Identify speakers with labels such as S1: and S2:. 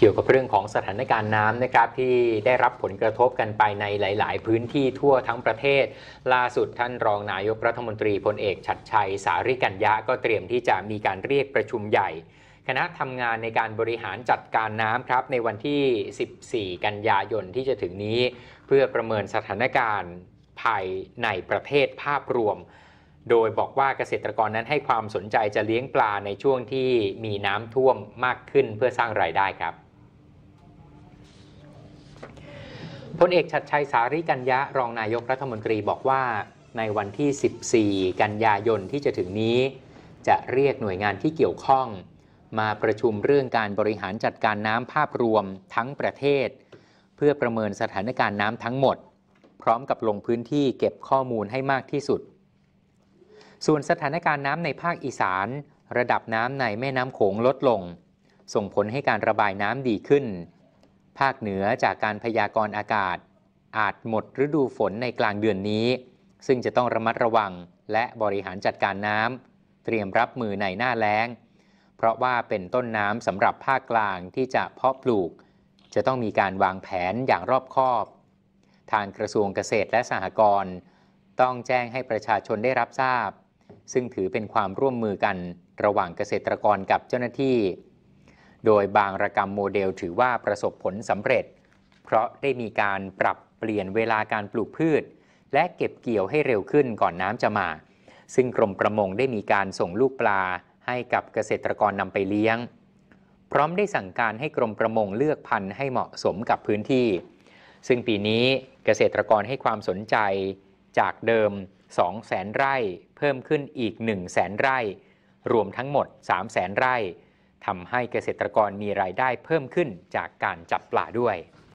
S1: เกี่ยวกับเรื่องของสถานการณ์น้ำนะครับที่ได้รับผลกระทบกันไปในหลายๆ พื้นที่ทั่วทั้งประเทศ ล่าสุดท่านรองนายกรัฐมนตรีพลเอกชัดชัย สาริกัญญะก็เตรียมที่จะมีการเรียกประชุมใหญ่คณะทำงานในการบริหารจัดการน้ำครับในวันที่ 14 กันยายนที่จะถึงนี้ เพื่อประเมินสถานการณ์ภายในประเทศภาพรวม โดยบอกว่าเกษตรกรนั้นให้ความสนใจจะเลี้ยงปลาในช่วงที่มีน้ำท่วมมากขึ้นเพื่อสร้างรายได้ครับพลเอกชัดชัยสาริกัญญะรองนายกรัฐมนตรีบอกว่าในวันที่ 14 กันยายนที่จะถึงนี้ จะเรียกหน่วยงานที่เกี่ยวข้อง มาประชุมเรื่องการบริหารจัดการน้ำภาพรวมทั้งประเทศ เพื่อประเมินสถานการณ์น้ำทั้งหมด พร้อมกับลงพื้นที่เก็บข้อมูลให้มากที่สุด ส่วนสถานการณ์น้ำในภาคอีสาน ระดับน้ำในแม่น้ำโขงลดลง ส่งผลให้การระบายน้ำดีขึ้นภาคเหนือจากการพยากรณ์อากาศ อาจหมดฤดูฝนในกลางเดือนนี้ ซึ่งจะต้องระมัดระวังและบริหารจัดการน้ำเตรียมรับมือในหน้าแล้งเพราะว่าเป็นต้นน้ำสำหรับภาคกลางที่จะเพาะปลูก จะต้องมีการวางแผนอย่างรอบคอบ ทางกระทรวงเกษตรและสหกรณ์ต้องแจ้งให้ประชาชนได้รับทราบ ซึ่งถือเป็นความร่วมมือกันระหว่างเกษตรกรกับเจ้าหน้าที่โดยบางระกรรมโมเดลถือว่าประสบผลสำเร็จ เพราะได้มีการปรับเปลี่ยนเวลาการปลูกพืช และเก็บเกี่ยวให้เร็วขึ้นก่อนน้ำจะมา ซึ่งกรมประมงได้มีการส่งลูกปลาให้กับเกษตรกรนำไปเลี้ยง พร้อมได้สั่งการให้กรมประมงเลือกพันธุ์ให้เหมาะสมกับพื้นที่ ซึ่งปีนี้เกษตรกรให้ความสนใจจากเดิม 2 0 0แสนไร่ เพิ่มขึ้นอีก 1 0 0 0 0แสนไร่ รวมทั้งหมด 3 0 0แสนไร่ทำให้เกษตรกรมีรายได้เพิ่มขึ้นจากการจับปลาด้วย